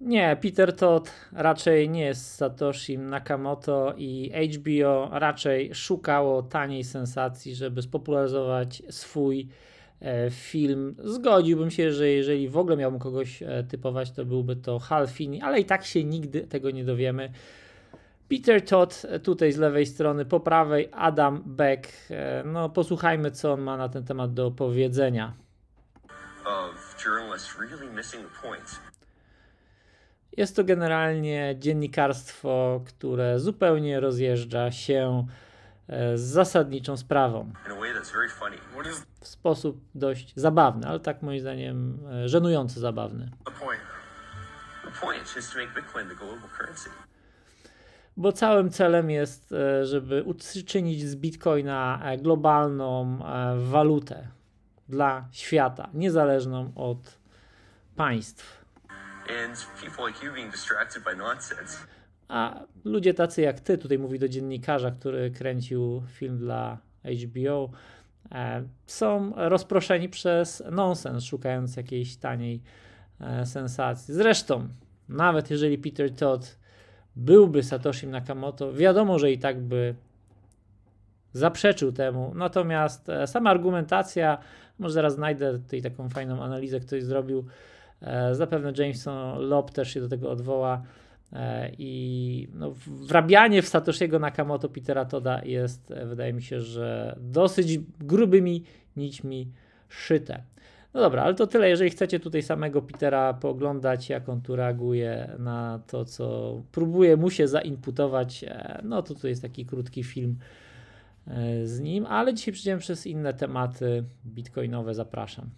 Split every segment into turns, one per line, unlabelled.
Nie, Peter Todd raczej nie jest Satoshi Nakamoto i HBO raczej szukało taniej sensacji, żeby spopularyzować swój e, film. Zgodziłbym się, że jeżeli w ogóle miałbym kogoś e, typować, to byłby to Hal Finney, ale i tak się nigdy tego nie dowiemy. Peter Todd e, tutaj z lewej strony, po prawej Adam Beck. No posłuchajmy, co on ma na ten temat do powiedzenia. Of journalists really missing the point. Jest to generalnie dziennikarstwo, które zupełnie rozjeżdża się e, z zasadniczą sprawą. W sposób dość zabawny, ale tak moim zdaniem e, żenująco zabawny. Bo całym celem jest, e, żeby uczynić z bitcoina globalną walutę dla świata, niezależną od państw. A ludzie tacy jak ty, tutaj mówi do dziennikarza, który kręcił film dla HBO, e, są rozproszeni przez nonsens, szukając jakiejś taniej e, sensacji. Zresztą, nawet jeżeli Peter Todd byłby Satoshi Nakamoto, wiadomo, że i tak by zaprzeczył temu. Natomiast e, sama argumentacja, może zaraz znajdę tutaj taką fajną analizę, ktoś zrobił, E, zapewne Jameson Lob też się do tego odwoła. E, I no, wrabianie w Satoshiego Nakamoto Petera Toda jest, e, wydaje mi się, że dosyć grubymi nićmi szyte. No dobra, ale to tyle. Jeżeli chcecie tutaj samego Petera pooglądać, jak on tu reaguje na to, co próbuje mu się zainputować, no to tutaj jest taki krótki film z nim, ale dzisiaj przejdziemy przez inne tematy bitcoinowe. Zapraszam.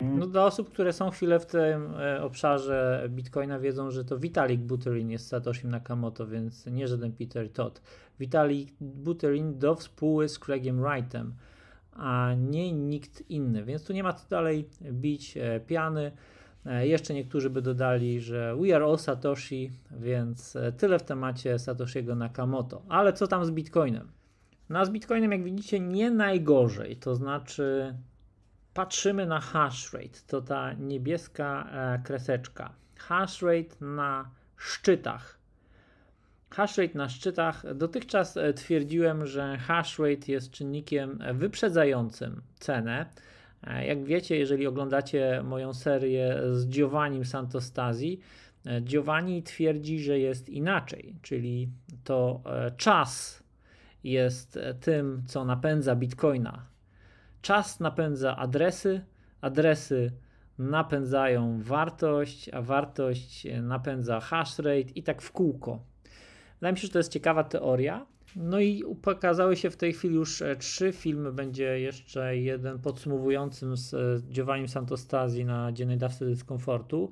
No dla osób, które są chwilę w tym e, obszarze Bitcoina, wiedzą, że to Vitalik Buterin jest Satoshi Nakamoto, więc nie żaden Peter Todd. Vitalik Buterin do współpracy z Craigiem Wrightem, a nie nikt inny, więc tu nie ma co dalej bić e, piany. E, jeszcze niektórzy by dodali, że we are all Satoshi, więc tyle w temacie Satoshiego Nakamoto. Ale co tam z Bitcoinem? No a z Bitcoinem, jak widzicie, nie najgorzej. To znaczy, patrzymy na hash rate, to ta niebieska e, kreseczka. Hash rate na szczytach. Hash rate na szczytach. Dotychczas e, twierdziłem, że hash rate jest czynnikiem e, wyprzedzającym cenę. Jak wiecie, jeżeli oglądacie moją serię z Giovanni Santostasi, Giovanni twierdzi, że jest inaczej, czyli to czas jest e, tym, co napędza bitcoina. Czas napędza adresy, adresy napędzają wartość, a wartość e, napędza hash rate i tak w kółko. Wydaje mi się, że to jest ciekawa teoria. No i pokazały się w tej chwili już e, trzy filmy. Będzie jeszcze jeden podsumowującym z Giovanni Santostazji na Dziennej Dawce Dyskomfortu.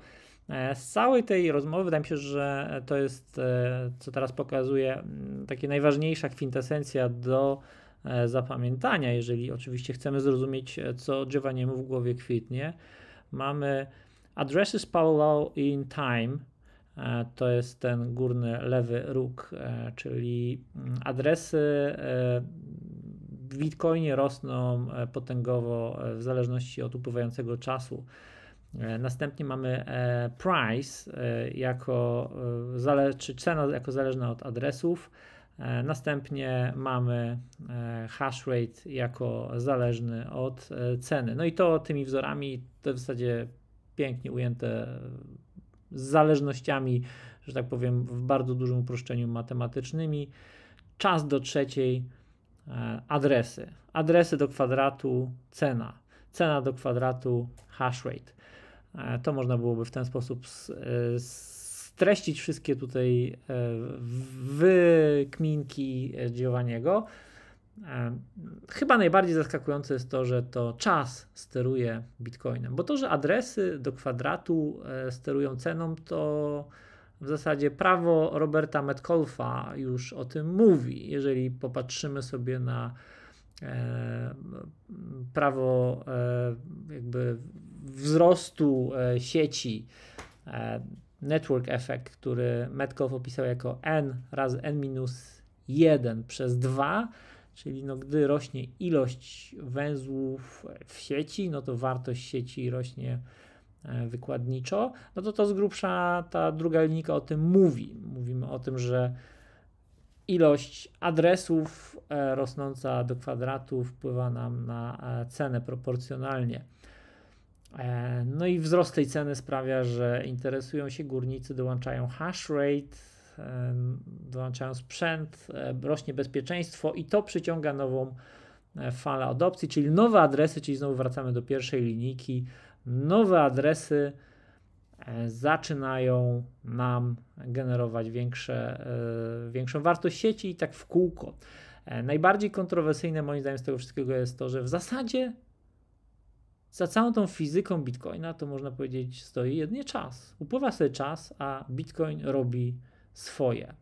E, z całej tej rozmowy wydaje mi się, że to jest, e, co teraz pokazuje, taka najważniejsza kwintesencja do e, zapamiętania, jeżeli oczywiście chcemy zrozumieć, co Giovanniemu w głowie kwitnie. Mamy Addresses Paulo in Time, to jest ten górny lewy róg, czyli adresy w Bitcoinie rosną potęgowo w zależności od upływającego czasu. E, następnie mamy e, price e, jako czy cena jako zależna od adresów. Następnie mamy hash rate jako zależny od ceny. No i to tymi wzorami to w zasadzie pięknie ujęte z zależnościami, że tak powiem, w bardzo dużym uproszczeniu matematycznymi. Czas do trzeciej, adresy. Adresy do kwadratu, cena. Cena do kwadratu, hash rate. E, to można byłoby w ten sposób e, streścić wszystkie tutaj e, wykminki Giovanniego. Chyba najbardziej zaskakujące jest to, że to czas steruje bitcoinem, bo to, że adresy do kwadratu sterują ceną, to w zasadzie prawo Roberta Metcalfa już o tym mówi. Jeżeli popatrzymy sobie na prawo jakby wzrostu e, sieci e, network effect, który Metcalf opisał jako n razy n minus 1 przez 2, czyli no, gdy rośnie ilość węzłów w sieci, no to wartość sieci rośnie e, wykładniczo, no to to z grubsza ta druga linijka o tym mówi. Mówimy o tym, że ilość adresów rosnąca do kwadratu wpływa nam na cenę proporcjonalnie. E, no i wzrost tej ceny sprawia, że interesują się górnicy, dołączają hash rate, e, dołączają sprzęt, e, rośnie bezpieczeństwo i to przyciąga nową falę adopcji, czyli nowe adresy, czyli znowu wracamy do pierwszej linijki. Nowe adresy zaczynają nam generować większe, większą wartość sieci i tak w kółko. Najbardziej kontrowersyjne moim zdaniem z tego wszystkiego jest to, że w zasadzie za całą tą fizyką Bitcoina to można powiedzieć stoi jedynie czas. Upływa sobie czas, a Bitcoin robi swoje.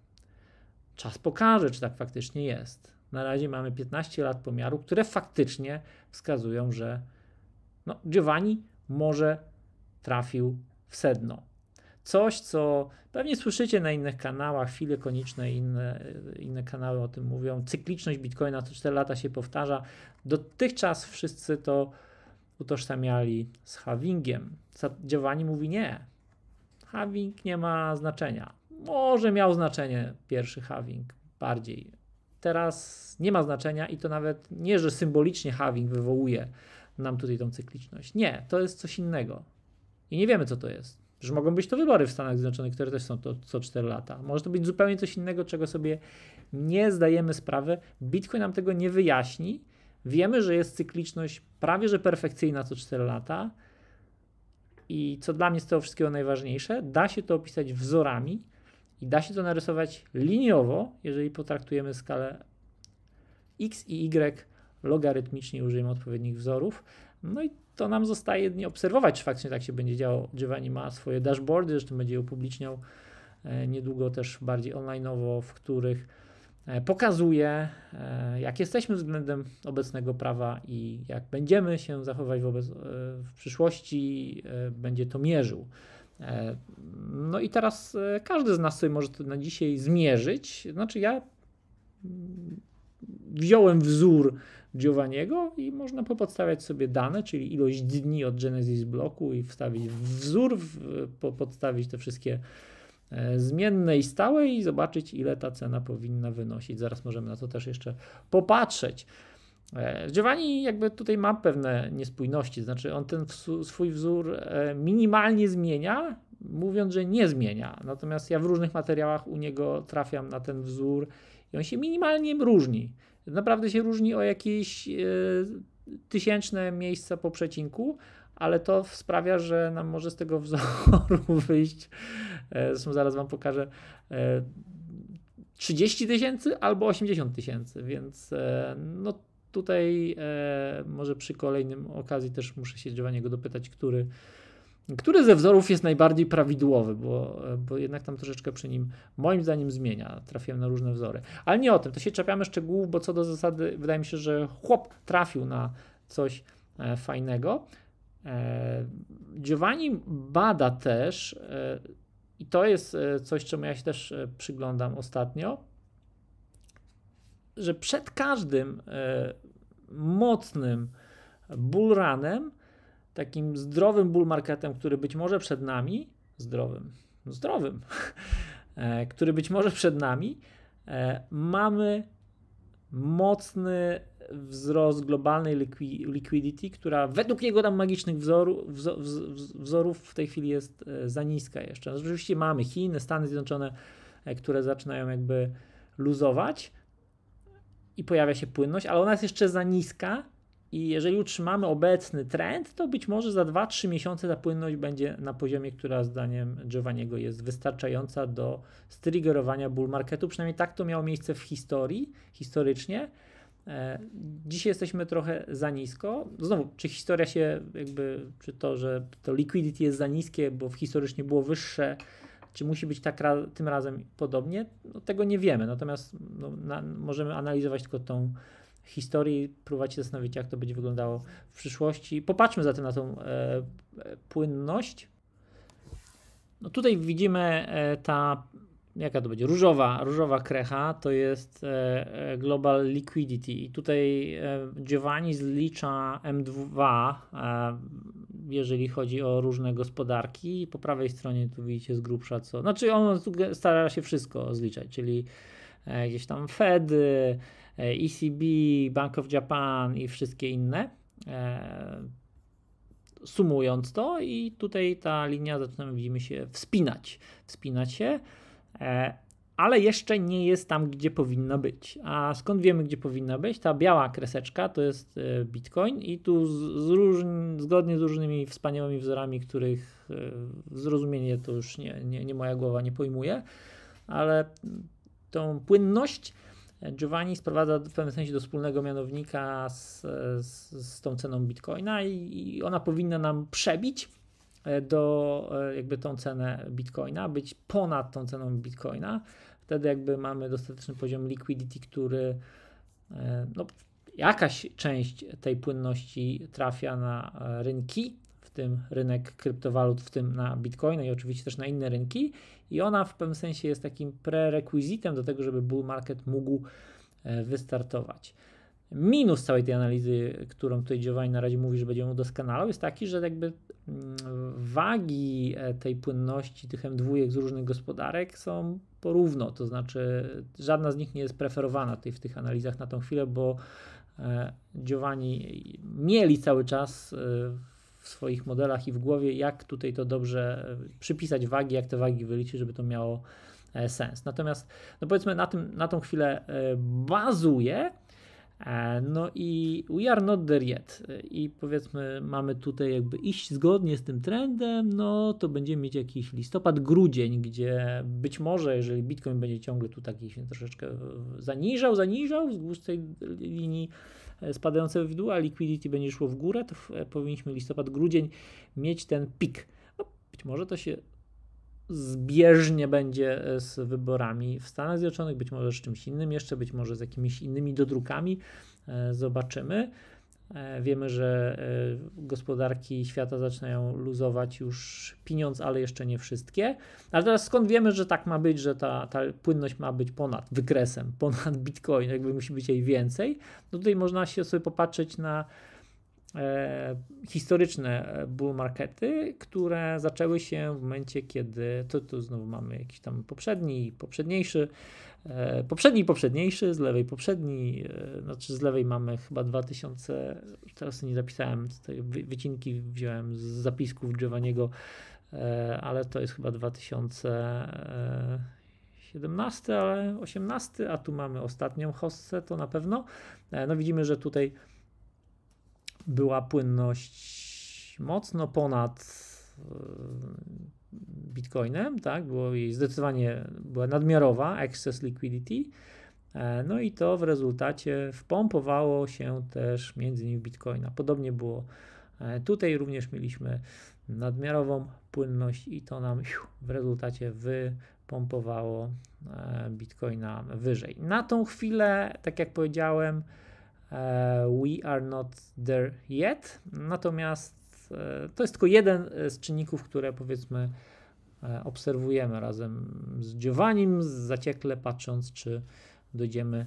Czas pokaże, czy tak faktycznie jest. Na razie mamy 15 lat pomiaru, które faktycznie wskazują, że no, Giovanni może trafił w sedno. Coś, co pewnie słyszycie na innych kanałach, chwile konieczne, inne, inne kanały o tym mówią. Cykliczność Bitcoina co 4 lata się powtarza. Dotychczas wszyscy to utożsamiali z Havingiem. Giovanni mówi nie. Having nie ma znaczenia. Może miał znaczenie pierwszy Having bardziej. Teraz nie ma znaczenia i to nawet nie, że symbolicznie Having wywołuje nam tutaj tą cykliczność. Nie, to jest coś innego. I nie wiemy, co to jest. Że mogą być to wybory w Stanach Zjednoczonych, które też są to co 4 lata. Może to być zupełnie coś innego, czego sobie nie zdajemy sprawy. Bitcoin nam tego nie wyjaśni. Wiemy, że jest cykliczność prawie że perfekcyjna co 4 lata. I co dla mnie z tego wszystkiego najważniejsze, da się to opisać wzorami i da się to narysować liniowo, jeżeli potraktujemy skalę x i y logarytmicznie, użyjemy odpowiednich wzorów. No i to nam zostaje nie obserwować, czy faktycznie tak się będzie działo. Giovanni ma swoje dashboardy, zresztą będzie je upubliczniał e, niedługo też bardziej onlineowo, w których E, pokazuje, e, jak jesteśmy względem obecnego prawa i jak będziemy się zachowywać wobec, e, w przyszłości, będzie to mierzył. No i teraz każdy z nas sobie może to na dzisiaj zmierzyć. Znaczy, ja mm, wziąłem wzór Giovanniego i można popodstawiać sobie dane, czyli ilość dni od Genesis bloku i wstawić wzór, podstawić te wszystkie E, zmiennej stałej i zobaczyć, ile ta cena powinna wynosić. Zaraz możemy na to też jeszcze popatrzeć. E, Giovanni jakby tutaj ma pewne niespójności, znaczy on ten swój wzór e, minimalnie zmienia, mówiąc, że nie zmienia. Natomiast ja w różnych materiałach u niego trafiam na ten wzór i on się minimalnie różni. Naprawdę się różni o jakieś tysięczne miejsca po przecinku, ale to sprawia, że nam może z tego wzoru wyjść, e, zresztą zaraz Wam pokażę, 30 e, tysięcy albo 80 tysięcy, więc e, no tutaj może przy kolejnym okazji też muszę się Giovanniego dopytać, który, który ze wzorów jest najbardziej prawidłowy, bo, bo jednak tam troszeczkę przy nim, moim zdaniem, zmienia. Trafiłem na różne wzory. Ale nie o tym, to się czepiamy szczegółów, bo co do zasady, wydaje mi się, że chłop trafił na coś fajnego. E, Giovanni bada też, e, i to jest e, coś, czemu ja się też przyglądam ostatnio, że przed każdym mocnym bullrunem, takim zdrowym bull marketem, który być może przed nami, zdrowym, zdrowym, który być może przed nami, mamy mocny wzrost globalnej liqui liquidity, która według jego tam magicznych wzoru, wzo, wz, wzorów w tej chwili jest e, za niska jeszcze. No, znaczy, oczywiście mamy Chiny, Stany Zjednoczone, e, które zaczynają jakby luzować i pojawia się płynność, ale ona jest jeszcze za niska i jeżeli utrzymamy obecny trend, to być może za 2-3 miesiące ta płynność będzie na poziomie, która zdaniem Giovanniego jest wystarczająca do striggerowania bull marketu. Przynajmniej tak to miało miejsce w historii, historycznie. E, dzisiaj jesteśmy trochę za nisko. Znowu, czy historia się jakby, czy to, że to liquidity jest za niskie, bo historycznie było wyższe, czy musi być tak tym razem podobnie? No, tego nie wiemy. Natomiast no, na, możemy analizować tylko tą historię i próbować się zastanowić, jak to będzie wyglądało w przyszłości. Popatrzmy zatem na tą e, e płynność. No tutaj widzimy e, ta jaka to będzie? Różowa, różowa krecha to jest e, e, Global Liquidity i tutaj e, Giovanni zlicza M2, jeżeli chodzi o różne gospodarki. Po prawej stronie tu widzicie z grubsza co. Znaczy on stara się wszystko zliczać, czyli gdzieś tam Fed, ECB, Bank of Japan i wszystkie inne. Sumując to i tutaj ta linia zaczyna widzimy się wspinać. Wspinać się. E, ale jeszcze nie jest tam, gdzie powinno być. A skąd wiemy, gdzie powinno być? Ta biała kreseczka to jest e, Bitcoin i tu z, z różn, zgodnie z różnymi wspaniałymi wzorami, których e, zrozumienie to już nie, nie, nie moja głowa nie pojmuje, ale tą płynność Giovanni sprowadza w pewnym sensie do wspólnego mianownika z, z, z tą ceną bitcoina i, i ona powinna nam przebić E, do e, jakby tą cenę bitcoina, być ponad tą ceną bitcoina. Wtedy jakby mamy dostateczny poziom liquidity, który e, no, jakaś część tej płynności trafia na rynki, w tym rynek kryptowalut, w tym na bitcoina i oczywiście też na inne rynki i ona w pewnym sensie jest takim prerekwizytem do tego, żeby bull market mógł wystartować. Minus całej tej analizy, którą tutaj Giovanni na razie mówi, że będzie ją doskonalał, jest taki, że jakby mm, wagi e, tej płynności tych M2 z różnych gospodarek są porówno, to znaczy żadna z nich nie jest preferowana tutaj w tych analizach na tą chwilę, bo e, Giovanni mieli cały czas e, w swoich modelach i w głowie, jak tutaj to dobrze przypisać wagi, jak te wagi wyliczyć, żeby to miało sens. Natomiast, no powiedzmy, na, tym, na tą chwilę bazuje, E, no i we are not there yet. I powiedzmy, mamy tutaj jakby iść zgodnie z tym trendem, no to będziemy mieć jakiś listopad, grudzień, gdzie być może, jeżeli Bitcoin będzie ciągle tu taki się troszeczkę zaniżał, zaniżał wzdłuż tej linii e, spadającej w dół, a liquidity będzie szło w górę, to e, powinniśmy listopad, grudzień mieć ten pik. No, być może to się zbieżnie będzie e, z wyborami w Stanach Zjednoczonych, być może z czymś innym jeszcze, być może z jakimiś innymi dodrukami. E, zobaczymy. E, wiemy, że gospodarki świata zaczynają luzować już pieniądz, ale jeszcze nie wszystkie. Ale teraz skąd wiemy, że tak ma być, że ta, ta płynność ma być ponad wykresem, ponad bitcoin, jakby musi być jej więcej? No tutaj można się sobie popatrzeć na E, historyczne bull markety, które zaczęły się w momencie, kiedy tu, znowu mamy jakiś tam poprzedni, poprzedniejszy, e, poprzedni, poprzedniejszy, z lewej poprzedni, e, znaczy z lewej mamy chyba 2000, teraz nie zapisałem, tutaj wycinki wziąłem z zapisków Giovanniego, ale to jest chyba 2017, ale 18, a tu mamy ostatnią hossę, to na pewno. No widzimy, że tutaj była płynność mocno ponad e, Bitcoinem, tak? Było jej zdecydowanie była nadmiarowa, excess liquidity. E, no i to w rezultacie wpompowało się też między innymi Bitcoina. Podobnie było e, tutaj również mieliśmy nadmiarową płynność i to nam w rezultacie wypompowało Bitcoina wyżej. Na tą chwilę, tak jak powiedziałem, E, we are not there yet. Natomiast e, to jest tylko jeden e, z czynników, które powiedzmy obserwujemy razem z Giovannim, zaciekle patrząc, czy dojdziemy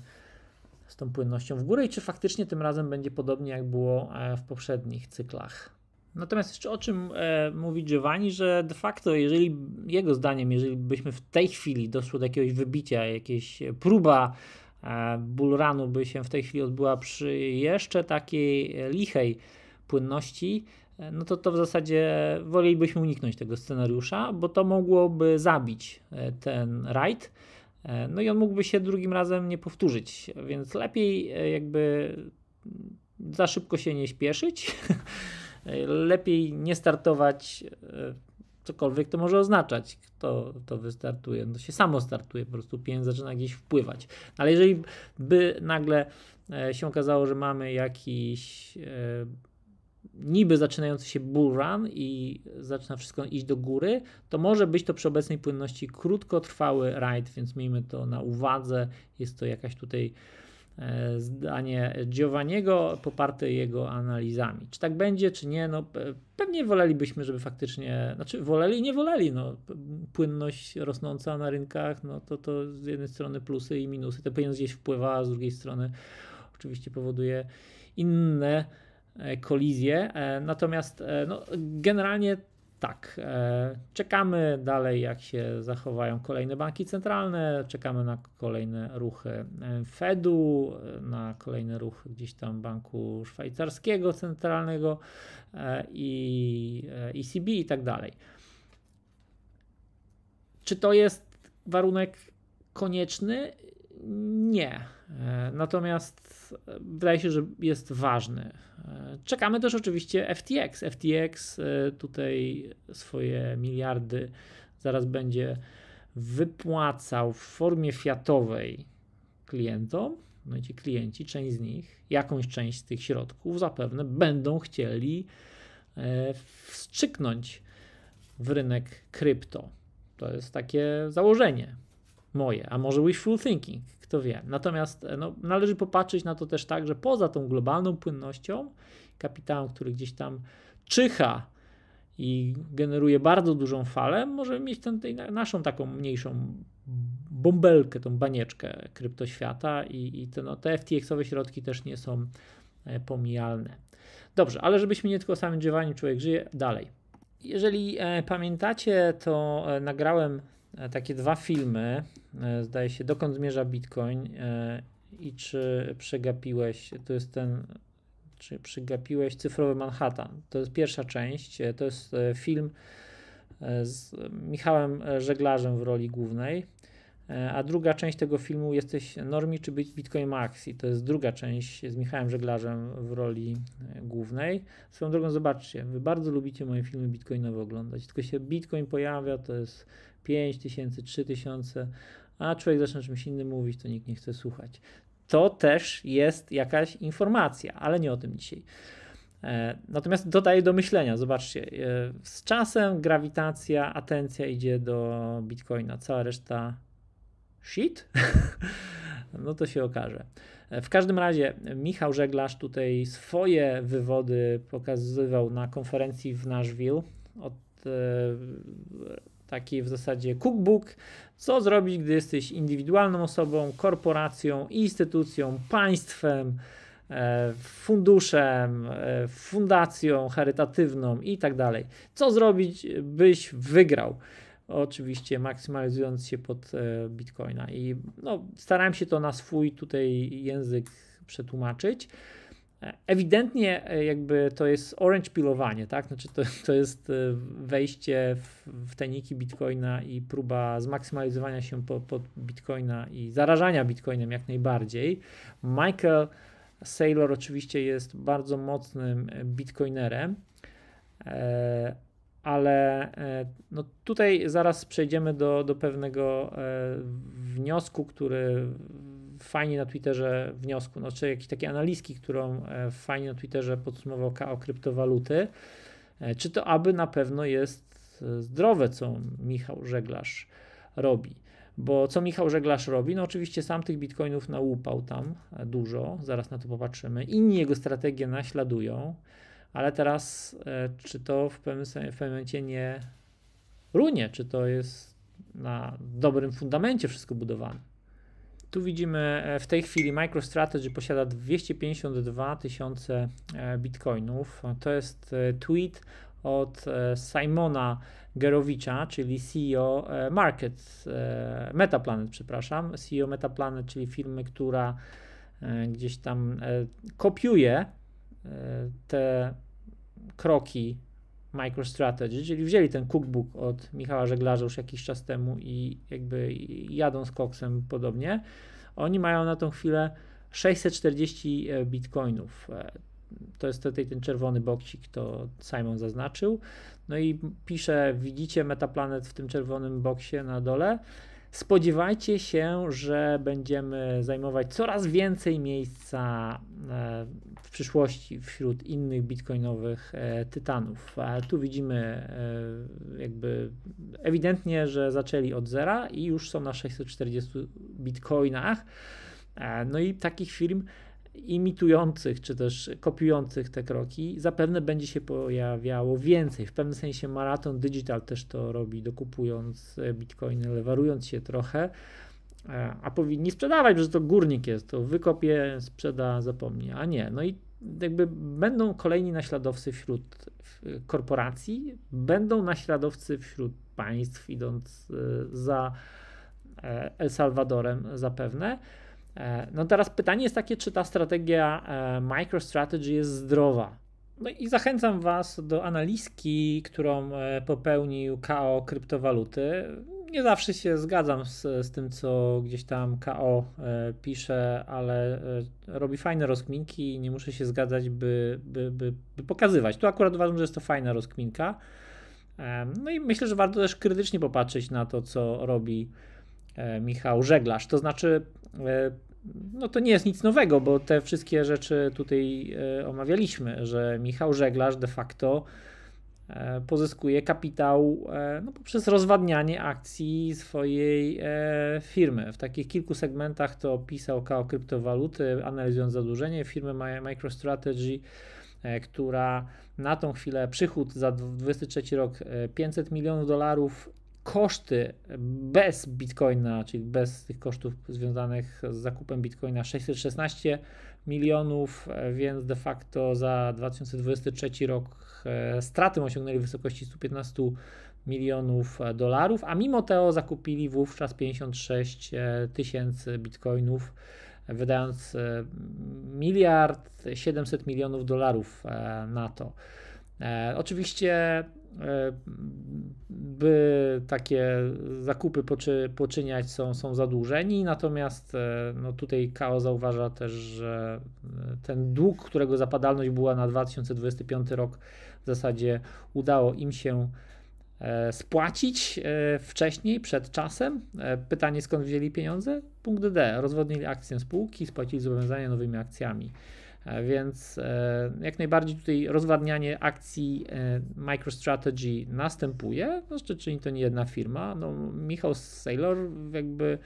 z tą płynnością w górę i czy faktycznie tym razem będzie podobnie jak było w poprzednich cyklach. Natomiast jeszcze o czym e, mówi Giovanni, że de facto, jeżeli jego zdaniem, jeżeli byśmy w tej chwili doszło do jakiegoś wybicia, jakieś próba E, runu by się w tej chwili odbyła przy jeszcze takiej e, lichej płynności, e, no to to w zasadzie wolelibyśmy uniknąć tego scenariusza, bo to mogłoby zabić ten rajd. No i on mógłby się drugim razem nie powtórzyć, więc lepiej jakby za szybko się nie śpieszyć. Lepiej nie startować cokolwiek to może oznaczać, kto to wystartuje. No się samo startuje, po prostu pieniądz zaczyna gdzieś wpływać. No ale jeżeli by nagle e, się okazało, że mamy jakiś e, niby zaczynający się bull run i zaczyna wszystko iść do góry, to może być to przy obecnej płynności krótkotrwały ride więc miejmy to na uwadze. Jest to jakaś tutaj E, zdanie Giovanniego poparte jego analizami. Czy tak będzie, czy nie, no pewnie wolelibyśmy, żeby faktycznie, znaczy woleli, nie woleli, no płynność rosnąca na rynkach, no to to z jednej strony plusy i minusy, te pieniądze gdzieś wpływa, a z drugiej strony oczywiście powoduje inne e, kolizje, e, natomiast no, generalnie tak, e, czekamy dalej, jak się zachowają kolejne banki centralne, czekamy na kolejne ruchy e, Fedu, e, na kolejne ruchy gdzieś tam Banku Szwajcarskiego Centralnego i ECB i tak dalej. Czy to jest warunek konieczny? nie. E, natomiast e, wydaje się, że jest ważny. E, czekamy też oczywiście FTX. FTX tutaj swoje miliardy zaraz będzie wypłacał w formie fiatowej klientom. No i ci klienci, część z nich, jakąś część z tych środków zapewne będą chcieli wstrzyknąć w rynek krypto. To jest takie założenie moje, a może wishful thinking, kto wie. Natomiast e, no, należy popatrzeć na to też tak, że poza tą globalną płynnością, kapitałem, który gdzieś tam czyha i generuje bardzo dużą falę, możemy mieć ten, naszą taką mniejszą bąbelkę, tą banieczkę kryptoświata i, i te, no, te FTX-owe środki też nie są e, pomijalne. Dobrze, ale żebyśmy nie tylko o samym człowiek żyje, dalej. Jeżeli e, pamiętacie, to e, nagrałem E, takie dwa filmy. E, zdaje się, dokąd zmierza Bitcoin e, i czy przegapiłeś, to jest ten, czy przegapiłeś cyfrowy Manhattan. To jest pierwsza część, to jest film z Michałem Żeglarzem w roli głównej. A druga część tego filmu jesteś Normi czy być Bitcoin Maxi. To jest druga część z Michałem Żeglarzem w roli głównej. Swoją drogą zobaczcie, wy bardzo lubicie moje filmy bitcoinowe oglądać. Tylko się Bitcoin pojawia, to jest 5 tysięcy, 3 tysiące, a człowiek zaczyna czymś innym mówić, to nikt nie chce słuchać. To też jest jakaś informacja, ale nie o tym dzisiaj. E, natomiast dodaję do myślenia, zobaczcie, e, z czasem grawitacja, atencja idzie do Bitcoina, cała reszta shit? no to się okaże. E, w każdym razie Michał Żeglarz tutaj swoje wywody pokazywał na konferencji w Nashville od taki w zasadzie cookbook, co zrobić, gdy jesteś indywidualną osobą, korporacją, instytucją, państwem, e, funduszem, e, fundacją charytatywną i tak dalej. Co zrobić, byś wygrał? Oczywiście maksymalizując się pod e, Bitcoina. I no, starałem się to na swój tutaj język przetłumaczyć. Ewidentnie e, jakby to jest orange pilowanie, tak? Znaczy to, to jest e, wejście w, w teniki bitcoina i próba zmaksymalizowania się pod, pod bitcoina i zarażania bitcoinem jak najbardziej. Michael Saylor oczywiście jest bardzo mocnym e, bitcoinerem, ale no tutaj zaraz przejdziemy do, do pewnego wniosku, który fajnie na Twitterze wniosku, no, czy jakieś takie analizki, którą e, fajnie na Twitterze podsumował KO o kryptowaluty, e, czy to aby na pewno jest e, zdrowe, co Michał Żeglarz robi. Bo co Michał Żeglarz robi? No oczywiście sam tych bitcoinów nałupał tam dużo, zaraz na to popatrzymy. Inni jego strategię naśladują, ale teraz czy to w pewnym, sensie, w pewnym momencie nie runie, czy to jest na dobrym fundamencie wszystko budowane? Tu widzimy e, w tej chwili MicroStrategy posiada 252 tysiące e, bitcoinów. To jest e, tweet od Simona Gerowicza, czyli CEO Market, Metaplanet, przepraszam, CEO Metaplanet, czyli firmy, która gdzieś tam kopiuje te kroki MicroStrategy, czyli wzięli ten cookbook od Michała Żeglarza już jakiś czas temu i jakby jadą z koksem podobnie. Oni mają na tą chwilę 640 e, bitcoinów. E, to jest tutaj ten czerwony boksik, to Simon zaznaczył. No i pisze, widzicie Metaplanet w tym czerwonym boksie na dole spodziewajcie się, że będziemy zajmować coraz więcej miejsca e, w przyszłości wśród innych bitcoinowych e, tytanów. Tu widzimy e, jakby ewidentnie, że zaczęli od zera i już są na 640 bitcoinach. No i takich firm imitujących czy też kopiujących te kroki zapewne będzie się pojawiało więcej. W pewnym sensie Marathon Digital też to robi, dokupując bitcoiny, lewarując się trochę, e, a powinni sprzedawać, że to górnik jest, to wykopie, sprzeda, zapomni, a nie. No i jakby będą kolejni naśladowcy wśród korporacji, będą naśladowcy wśród państw, idąc e, za e, El Salvadorem, zapewne. E, no teraz pytanie jest takie, czy ta strategia e, MicroStrategy jest zdrowa? No i zachęcam Was do analizki, którą e, popełnił KO kryptowaluty. Nie zawsze się zgadzam z, z tym, co gdzieś tam KO pisze, ale robi fajne rozkminki i nie muszę się zgadzać, by, by, by, by pokazywać. Tu akurat uważam, że jest to fajna rozkminka. No i myślę, że warto też krytycznie popatrzeć na to, co robi Michał Żeglarz. To znaczy, no to nie jest nic nowego, bo te wszystkie rzeczy tutaj e, omawialiśmy, że Michał Żeglarz de facto e, pozyskuje kapitał e, no, poprzez rozwadnianie akcji swojej firmy. W takich kilku segmentach to opisał KO kryptowaluty, analizując zadłużenie firmy MicroStrategy, która na tą chwilę przychód za 23 rok 500 milionów dolarów, koszty bez bitcoina, czyli bez tych kosztów związanych z zakupem bitcoina 616 milionów, e, więc de facto za 2023 rok e, straty osiągnęli w wysokości 115 milionów e, dolarów, a mimo to zakupili wówczas 56 tysięcy bitcoinów, wydając miliard 700 milionów dolarów na to. Oczywiście by takie zakupy poczy, poczyniać są, są zadłużeni, natomiast e, no tutaj KO zauważa też, że e, ten dług, którego zapadalność była na 2025 rok w zasadzie udało im się e, spłacić wcześniej, przed czasem. Pytanie skąd wzięli pieniądze? Punkt D. Rozwodnili akcję spółki, spłacili zobowiązania nowymi akcjami. E, więc e, jak najbardziej tutaj rozwadnianie akcji e, MicroStrategy następuje, jeszcze no, czyni to nie jedna firma. No, Michał Saylor jakby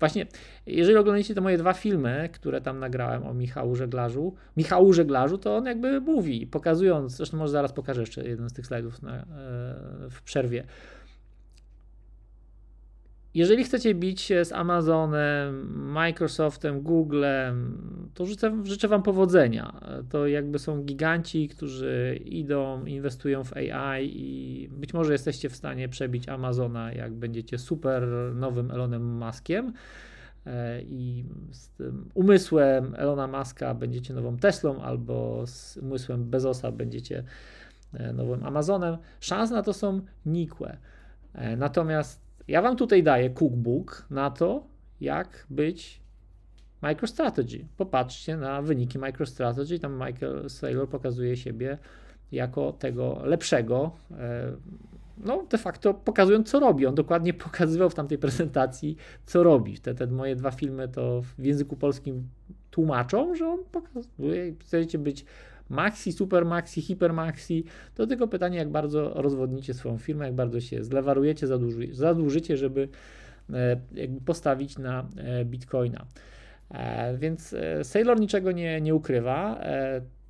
właśnie, jeżeli oglądacie te moje dwa filmy, które tam nagrałem o Michału Żeglarzu, Michału Żeglarzu, to on jakby mówi, pokazując, zresztą może zaraz pokażę jeszcze jeden z tych slajdów na, w przerwie, jeżeli chcecie bić się z Amazonem, Microsoftem, Googlem, to życzę, życzę, Wam powodzenia. To jakby są giganci, którzy idą, inwestują w AI i być może jesteście w stanie przebić Amazona, jak będziecie super nowym Elonem Muskiem e, i z tym umysłem Elona Muska będziecie nową Teslą albo z umysłem Bezosa będziecie e, nowym Amazonem. Szans na to są nikłe. E, natomiast ja wam tutaj daję cookbook na to, jak być MicroStrategy. Popatrzcie na wyniki MicroStrategy. Tam Michael Saylor pokazuje siebie jako tego lepszego. E, no, de facto pokazując, co robi. On dokładnie pokazywał w tamtej prezentacji, co robi. Te, te moje dwa filmy to w języku polskim tłumaczą, że on pokazuje, chcecie być maxi, super maxi, hiper maxi, to tylko pytanie, jak bardzo rozwodnicie swoją firmę, jak bardzo się zlewarujecie, zadłużycie, żeby e, jakby postawić na e, bitcoina. E, więc Sailor niczego nie, nie ukrywa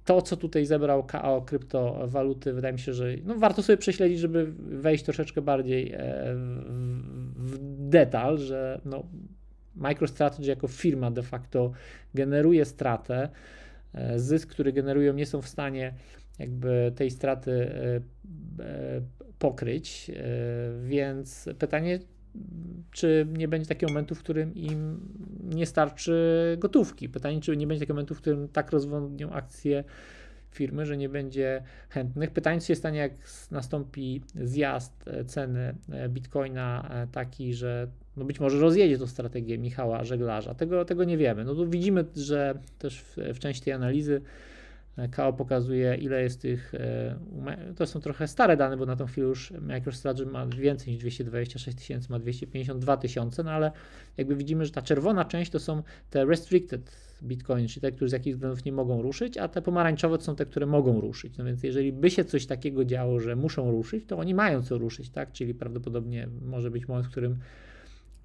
to, co tutaj zebrał KO kryptowaluty, wydaje mi się, że no, warto sobie prześledzić, żeby wejść troszeczkę bardziej w, w detal, że no, MicroStrategy jako firma de facto generuje stratę. E, zysk, który generują, nie są w stanie jakby tej straty e, e, pokryć. Więc pytanie, czy nie będzie takiego momentu, w którym im nie starczy gotówki? Pytanie, czy nie będzie takiego momentu, w którym tak rozwodnią akcje firmy, że nie będzie chętnych. Pytanie, co się stanie, jak nastąpi zjazd ceny bitcoina taki, że no być może rozjedzie tą strategię Michała Żeglarza. Tego, tego nie wiemy. No tu widzimy, że też w, w części tej analizy e, KO pokazuje, ile jest tych. E, to są trochę stare dane, bo na tą chwilę już MicroStrategy ma więcej niż 226 tysięcy, ma 252 tysiące, no ale jakby widzimy, że ta czerwona część to są te restricted bitcoins, czyli te, które z jakichś względów nie mogą ruszyć, a te pomarańczowe to są te, które mogą ruszyć. No więc jeżeli by się coś takiego działo, że muszą ruszyć, to oni mają co ruszyć, tak? Czyli prawdopodobnie może być moment, w którym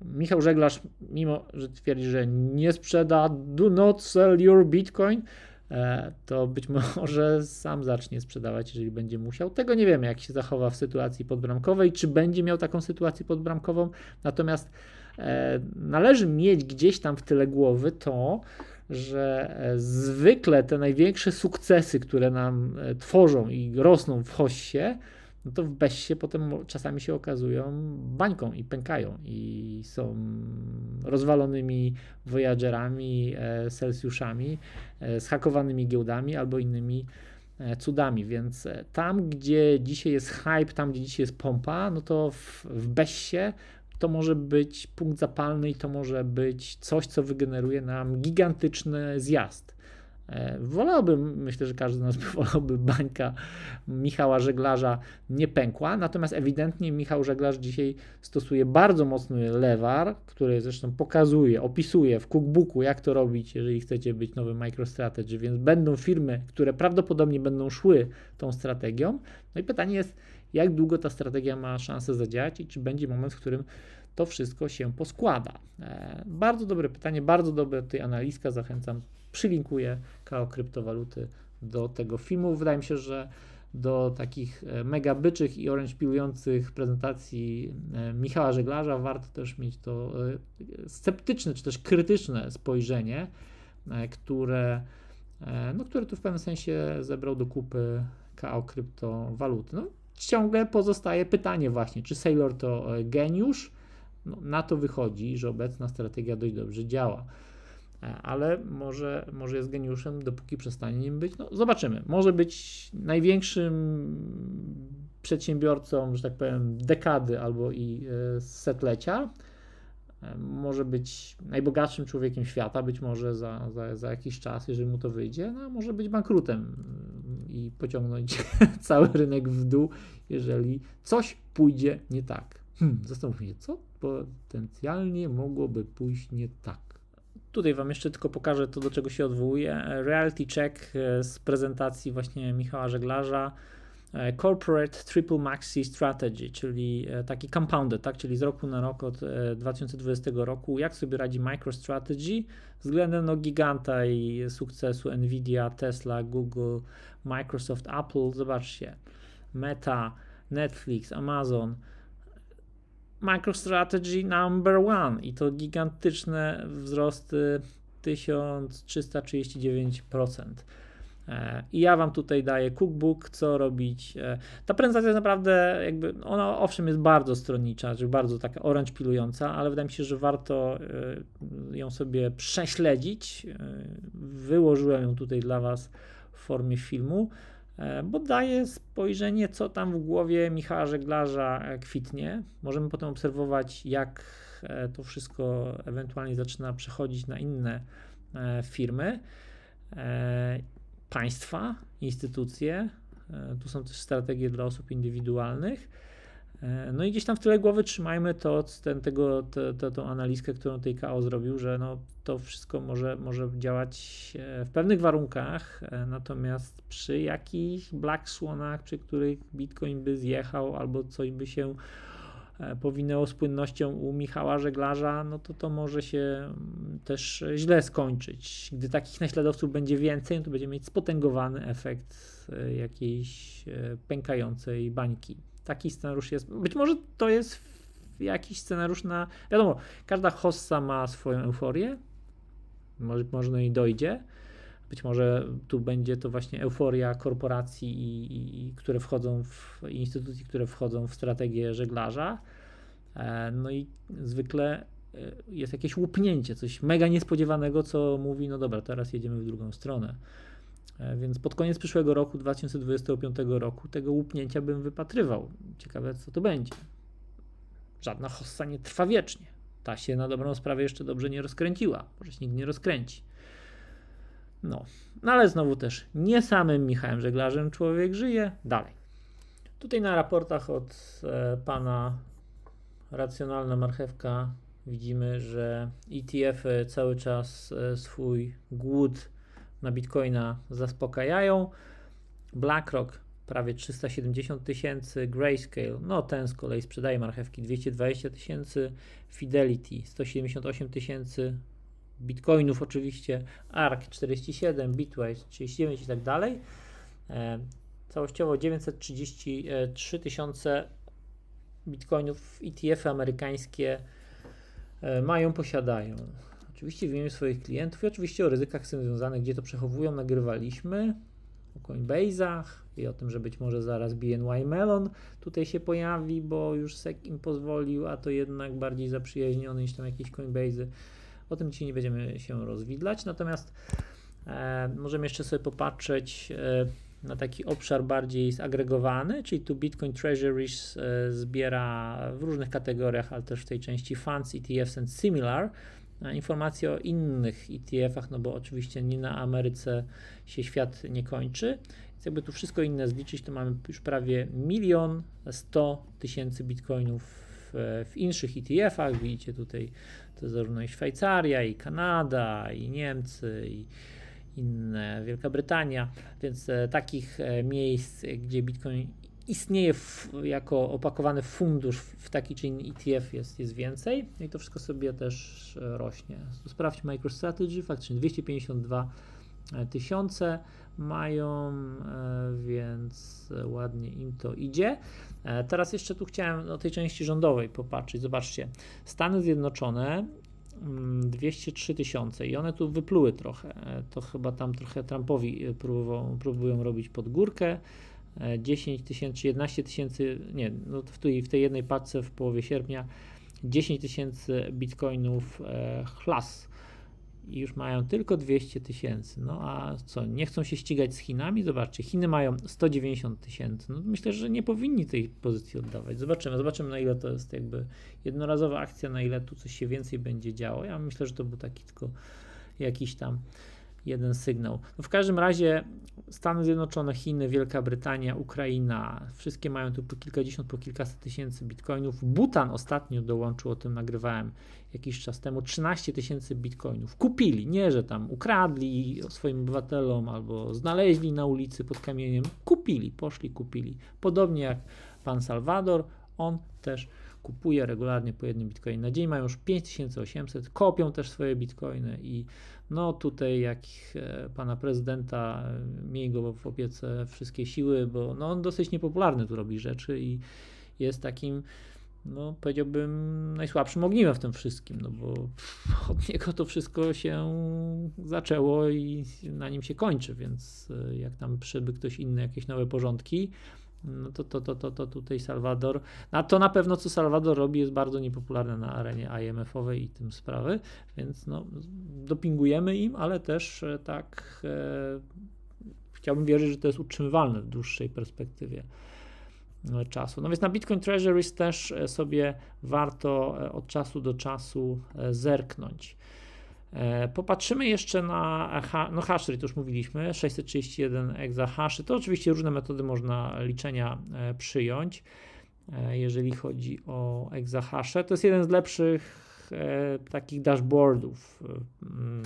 Michał Żeglarz, mimo że twierdzi, że nie sprzeda, do not sell your bitcoin, e, to być może sam zacznie sprzedawać, jeżeli będzie musiał. Tego nie wiemy, jak się zachowa w sytuacji podbramkowej, czy będzie miał taką sytuację podbramkową. Natomiast e, należy mieć gdzieś tam w tyle głowy to, że e, zwykle te największe sukcesy, które nam tworzą i rosną w hoście, no to w beście potem czasami się okazują bańką i pękają i są rozwalonymi Voyagerami, e, Celsjuszami, e, zhakowanymi giełdami albo innymi e, cudami, więc e, tam, gdzie dzisiaj jest hype, tam, gdzie dzisiaj jest pompa, no to w, w Bessie to może być punkt zapalny i to może być coś, co wygeneruje nam gigantyczny zjazd. E, wolałbym, myślę, że każdy z nas wolałby bańka Michała Żeglarza nie pękła, natomiast ewidentnie Michał Żeglarz dzisiaj stosuje bardzo mocny lewar, który zresztą pokazuje, opisuje w cookbooku, jak to robić, jeżeli chcecie być nowym MicroStrategy, więc będą firmy, które prawdopodobnie będą szły tą strategią. No i pytanie jest, jak długo ta strategia ma szansę zadziałać i czy będzie moment, w którym to wszystko się poskłada. E, bardzo dobre pytanie, bardzo dobre tutaj analizka, zachęcam przylinkuję KO kryptowaluty do tego filmu. Wydaje mi się, że do takich e, mega byczych i orange pilujących prezentacji e, Michała Żeglarza warto też mieć to e, sceptyczne czy też krytyczne spojrzenie, które, no, które tu w pewnym sensie zebrał do kupy KO Kryptowaluty. No, ciągle pozostaje pytanie właśnie, czy Sailor to geniusz? No, na to wychodzi, że obecna strategia dość dobrze działa. E, ale może, może jest geniuszem, dopóki przestanie nim być. No, zobaczymy. Może być największym przedsiębiorcą, że tak powiem, dekady albo i e, setlecia. E, może być najbogatszym człowiekiem świata, być może za, za, za jakiś czas, jeżeli mu to wyjdzie, no, może być bankrutem i pociągnąć cały rynek w dół, jeżeli coś pójdzie nie tak. Hmm, zastanówmy się, co potencjalnie mogłoby pójść nie tak. Tutaj Wam jeszcze tylko pokażę to, do czego się odwołuje. Reality check e, z prezentacji właśnie Michała Żeglarza. E, corporate Triple Maxi Strategy, czyli e, taki compounded, tak? czyli z roku na rok od 2020 roku, jak sobie radzi MicroStrategy względem no, giganta i sukcesu Nvidia, Tesla, Google, Microsoft, Apple, zobaczcie, Meta, Netflix, Amazon, MicroStrategy number one i to gigantyczne wzrosty 1339%. E, I ja Wam tutaj daję cookbook, co robić. E, ta prezentacja jest naprawdę, jakby, ona owszem jest bardzo stronnicza, czy bardzo taka orange pilująca, ale wydaje mi się, że warto e, ją sobie prześledzić. Wyłożyłem ją tutaj dla Was w formie filmu. E, bo daje spojrzenie, co tam w głowie Michała Żeglarza e, kwitnie. Możemy potem obserwować, jak e, to wszystko ewentualnie zaczyna przechodzić na inne firmy, państwa, instytucje. Tu są też strategie dla osób indywidualnych. E, no i gdzieś tam w tyle głowy trzymajmy to, ten, tego, to to tą analizkę, którą tej KO zrobił, że no, to wszystko może, może działać e, w pewnych warunkach, e, natomiast przy jakichś black swanach, przy których Bitcoin by zjechał albo coś by się powinęło z płynnością u Michała Żeglarza, no to to może się mm, też źle skończyć. Gdy takich naśladowców będzie więcej, no to będzie mieć spotęgowany efekt jakiejś pękającej bańki taki scenariusz jest. Być może to jest jakiś scenariusz na. Wiadomo, każda hossa ma swoją euforię. Może, może no i dojdzie. Być może tu będzie to właśnie euforia korporacji, i, i, które wchodzą w instytucji, które wchodzą w strategię żeglarza. E, no i zwykle e, jest jakieś łupnięcie, coś mega niespodziewanego, co mówi, no dobra, teraz jedziemy w drugą stronę. E, więc pod koniec przyszłego roku, 2025 roku, tego łupnięcia bym wypatrywał. Ciekawe, co to będzie. Żadna hossa nie trwa wiecznie. Ta się na dobrą sprawę jeszcze dobrze nie rozkręciła. Może się nikt nie rozkręci. No, no ale znowu też nie samym Michałem Żeglarzem człowiek żyje. Dalej. Tutaj na raportach od e, pana racjonalna marchewka widzimy, że ETF -y cały czas e, swój głód na Bitcoina zaspokajają. BlackRock prawie 370 tysięcy, Grayscale, no ten z kolei sprzedaje marchewki 220 tysięcy, Fidelity 178 tysięcy bitcoinów oczywiście, ARK 47, Bitwise 39 i tak dalej. E, całościowo 933 tysiące bitcoinów ETF -y amerykańskie e, mają, posiadają. Oczywiście w imieniu swoich klientów i oczywiście o ryzykach z tym związanych, gdzie to przechowują, nagrywaliśmy o Coinbase'ach i o tym, że być może zaraz BNY Melon tutaj się pojawi, bo już SEC im pozwolił, a to jednak bardziej zaprzyjaźniony niż tam jakieś Coinbase'y. O tym dzisiaj nie będziemy się rozwidlać, natomiast e, możemy jeszcze sobie popatrzeć e, na taki obszar bardziej zagregowany, czyli tu Bitcoin Treasuries e, zbiera w różnych kategoriach, ale też w tej części funds, ETFs and similar, informacje o innych ETF-ach, no bo oczywiście nie na Ameryce się świat nie kończy. Więc jakby tu wszystko inne zliczyć, to mamy już prawie milion 100 tysięcy bitcoinów w inszych ETF-ach. Widzicie tutaj to zarówno i Szwajcaria, i Kanada, i Niemcy, i inne, Wielka Brytania, więc e, takich e, miejsc, gdzie Bitcoin istnieje w, jako opakowany fundusz w taki czy inny ETF jest, jest więcej no i to wszystko sobie też e, rośnie. Sprawdź MicroStrategy, faktycznie 252 e, tysiące mają, e, więc ładnie im to idzie. Teraz jeszcze tu chciałem o tej części rządowej popatrzeć. Zobaczcie, Stany Zjednoczone 203 mm, tysiące i one tu wypluły trochę. To chyba tam trochę Trumpowi próbują, próbują robić pod górkę. 10 e, tysięcy, 11 tysięcy, nie, no w, tej, w tej jednej paczce w połowie sierpnia 10 tysięcy bitcoinów e, chlas i już mają tylko 200 tysięcy. No a co, nie chcą się ścigać z Chinami? Zobaczcie, Chiny mają 190 tysięcy. No, myślę, że nie powinni tej pozycji oddawać. Zobaczymy, zobaczymy na ile to jest jakby jednorazowa akcja, na ile tu coś się więcej będzie działo. Ja myślę, że to był taki tylko jakiś tam jeden sygnał. No w każdym razie Stany Zjednoczone, Chiny, Wielka Brytania, Ukraina, wszystkie mają tu po kilkadziesiąt, po kilkaset tysięcy bitcoinów. Butan ostatnio dołączył, o tym nagrywałem jakiś czas temu, 13 tysięcy bitcoinów. Kupili, nie że tam ukradli swoim obywatelom albo znaleźli na ulicy pod kamieniem. Kupili, poszli, kupili. Podobnie jak pan Salwador, on też kupuje regularnie po jednym bitcoin na dzień, mają już 5800, kopią też swoje bitcoiny i no tutaj jak e, pana prezydenta, e, miej go w opiece wszystkie siły, bo no on dosyć niepopularny tu robi rzeczy i jest takim no powiedziałbym najsłabszym ogniwem w tym wszystkim, no bo od niego to wszystko się zaczęło i na nim się kończy, więc e, jak tam przyby ktoś inny, jakieś nowe porządki, no to, to, to, to, to tutaj Salwador. No, a to na pewno, co Salwador robi, jest bardzo niepopularne na arenie IMF-owej i tym sprawy, więc no, dopingujemy im, ale też e, tak e, chciałbym wierzyć, że to jest utrzymywalne w dłuższej perspektywie e, czasu. No więc na Bitcoin Treasuries też e, sobie warto od czasu do czasu zerknąć. E, popatrzymy jeszcze na no hash rate, już mówiliśmy, 631 exahashy. To oczywiście różne metody można liczenia e, przyjąć, e, jeżeli chodzi o exahashy. To jest jeden z lepszych takich dashboardów. Mm,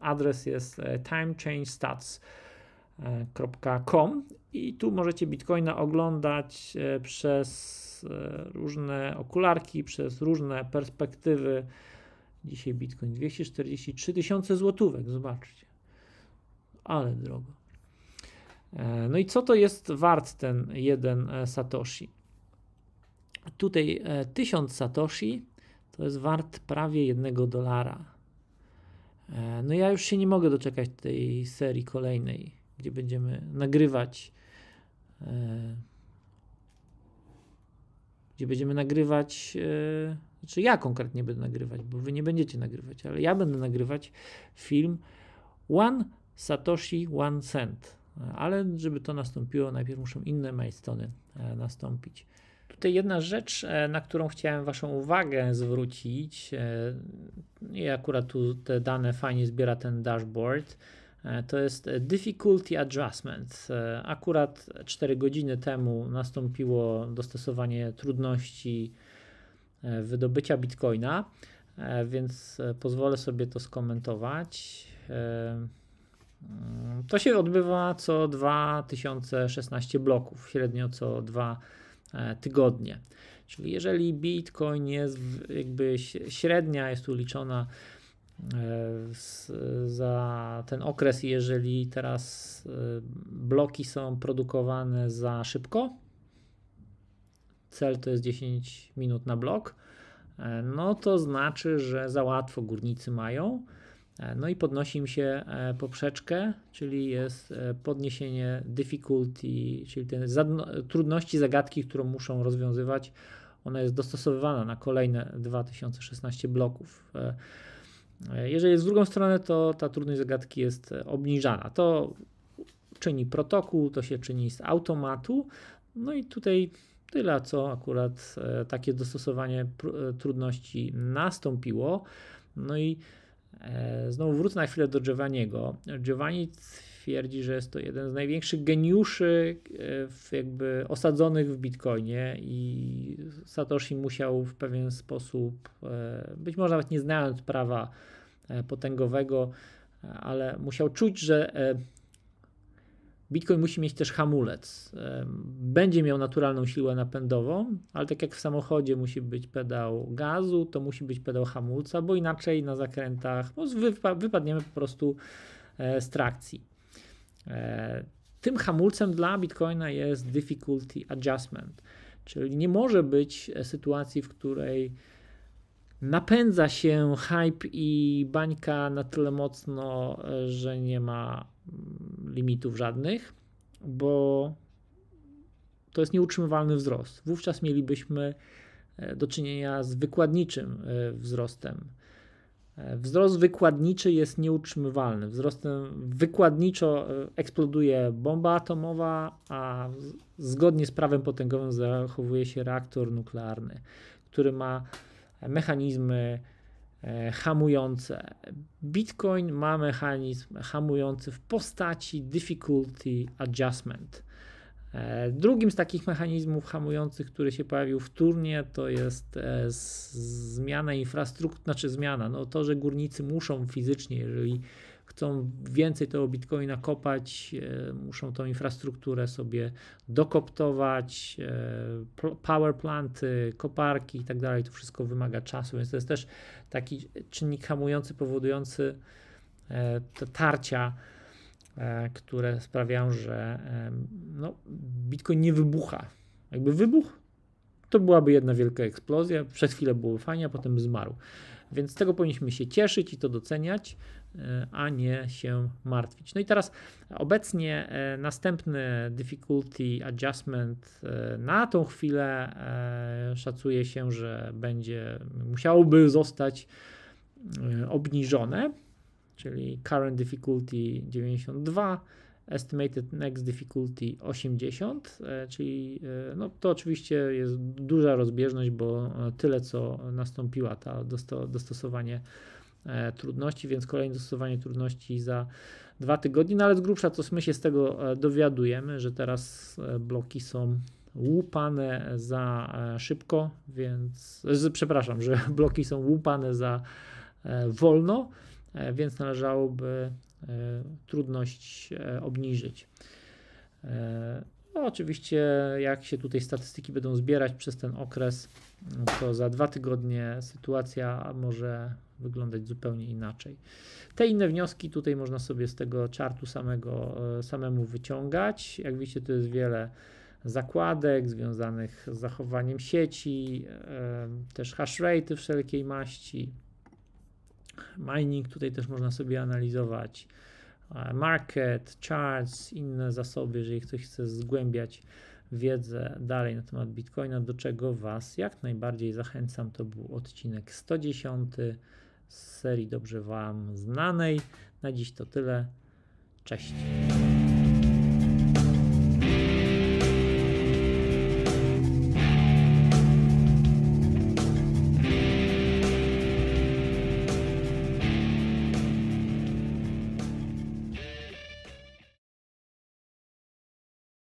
adres jest timechangestats.com i tu możecie Bitcoina oglądać przez różne okularki, przez różne perspektywy Dzisiaj Bitcoin 243 tysiące złotówek, zobaczcie. Ale drogo. E, no i co to jest wart ten jeden e, Satoshi? Tutaj 1000 e, Satoshi to jest wart prawie jednego dolara. No ja już się nie mogę doczekać tej serii kolejnej, gdzie będziemy nagrywać gdzie będziemy nagrywać znaczy ja konkretnie będę nagrywać, bo wy nie będziecie nagrywać, ale ja będę nagrywać film One Satoshi One Cent. Ale żeby to nastąpiło, najpierw muszą inne majstony e, nastąpić. Tutaj jedna rzecz, e, na którą chciałem Waszą uwagę zwrócić, e, i akurat tu te dane fajnie zbiera ten dashboard, to jest Difficulty Adjustment. Akurat 4 godziny temu nastąpiło dostosowanie trudności E, wydobycia bitcoina, e, więc e, pozwolę sobie to skomentować. Mm, to się odbywa co 2016 bloków, średnio co dwa tygodnie. Czyli jeżeli Bitcoin jest jakby średnia jest uliczona za ten okres, jeżeli teraz bloki są produkowane za szybko, cel to jest 10 minut na blok, e, no to znaczy, że za łatwo górnicy mają. E, no i podnosi im się e, poprzeczkę, czyli jest podniesienie difficulty, czyli te zadno, trudności zagadki, którą muszą rozwiązywać. Ona jest dostosowywana na kolejne 2016 bloków. Jeżeli jest w drugą stronę, to ta trudność zagadki jest obniżana. To czyni protokół, to się czyni z automatu. No i tutaj Tyle, co akurat e, takie dostosowanie e, trudności nastąpiło. No i e, znowu wrócę na chwilę do Giovanniego. Giovanni twierdzi, że jest to jeden z największych geniuszy jakby osadzonych w Bitcoinie i Satoshi musiał w pewien sposób, być może nawet nie znając prawa potęgowego, ale musiał czuć, że Bitcoin musi mieć też hamulec. Będzie miał naturalną siłę napędową, ale tak jak w samochodzie musi być pedał gazu, to musi być pedał hamulca, bo inaczej na zakrętach no, wypadniemy po prostu e, z trakcji. E, tym hamulcem dla Bitcoina jest difficulty adjustment, czyli nie może być e, sytuacji, w której napędza się hype i bańka na tyle mocno, że nie ma limitów żadnych, bo to jest nieutrzymywalny wzrost. Wówczas mielibyśmy e, do czynienia z wykładniczym e, wzrostem. E, wzrost wykładniczy jest nieutrzymywalny. Wzrostem wykładniczo eksploduje bomba atomowa, a zgodnie z prawem potęgowym zachowuje się reaktor nuklearny, który ma mechanizmy E, hamujące. Bitcoin ma mechanizm hamujący w postaci difficulty adjustment. E, drugim z takich mechanizmów hamujących, który się pojawił wtórnie, to jest e, zmiana infrastruktury, znaczy zmiana, no to, że górnicy muszą fizycznie, jeżeli chcą więcej tego bitcoina kopać, e, muszą tą infrastrukturę sobie dokoptować, e, power planty, koparki i tak dalej. To wszystko wymaga czasu, więc to jest też taki czynnik hamujący, powodujący e, te tarcia, które sprawiają, że no, bitcoin nie wybucha. Jakby wybuch, to byłaby jedna wielka eksplozja. Przez chwilę było fajnie, a potem zmarł. Więc z tego powinniśmy się cieszyć i to doceniać, e, a nie się martwić. No i teraz obecnie e, następny difficulty adjustment e, na tą chwilę szacuje się, że będzie musiałoby zostać obniżone, czyli current difficulty 92 Estimated Next Difficulty 80, e, czyli e, no, to oczywiście jest duża rozbieżność, bo e, tyle co nastąpiła ta dosto, dostosowanie trudności, więc kolejne dostosowanie trudności za dwa tygodnie, no ale z grubsza to my się z tego dowiadujemy, że teraz bloki są łupane za szybko, więc przepraszam, że bloki są łupane za wolno, E, więc należałoby e, trudność e, obniżyć. No, oczywiście, jak się tutaj statystyki będą zbierać przez ten okres, no, to za dwa tygodnie sytuacja może wyglądać zupełnie inaczej. Te inne wnioski tutaj można sobie z tego czartu samego, samemu wyciągać. Jak widzicie, to jest wiele zakładek związanych z zachowaniem sieci, też hash rate wszelkiej maści, mining, tutaj też można sobie analizować e, market, charts, inne zasoby, jeżeli ktoś chce zgłębiać wiedzę dalej na temat Bitcoina, do czego Was jak najbardziej zachęcam. To był odcinek 110 z serii dobrze Wam znanej. Na dziś to tyle. Cześć.